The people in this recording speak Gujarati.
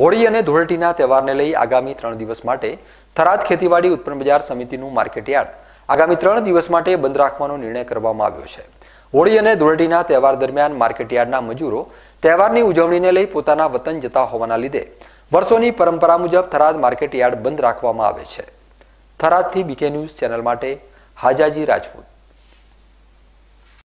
હોળી અને ધૂળેટીના તહેવારને લઈ આગામી ત્રણ દિવસ માટે થરાદ ખેતીવાડી ઉત્પન્ન બજાર સમિતિનું માર્કેટયાર્ડ આગામી ત્રણ દિવસ માટે બંધ રાખવાનો નિર્ણય કરવામાં આવ્યો છે હોળી અને ધૂળેટીના તહેવાર દરમિયાન માર્કેટયાર્ડના મજૂરો તહેવારની ઉજવણીને લઈ પોતાના વતન જતા હોવાના લીધે વર્ષોની પરંપરા મુજબ થરાદ માર્કેટયાર્ડ બંધ રાખવામાં આવે છે થરાદથી બીકે ન્યૂઝ ચેનલ માટે હાજાજી રાજપૂત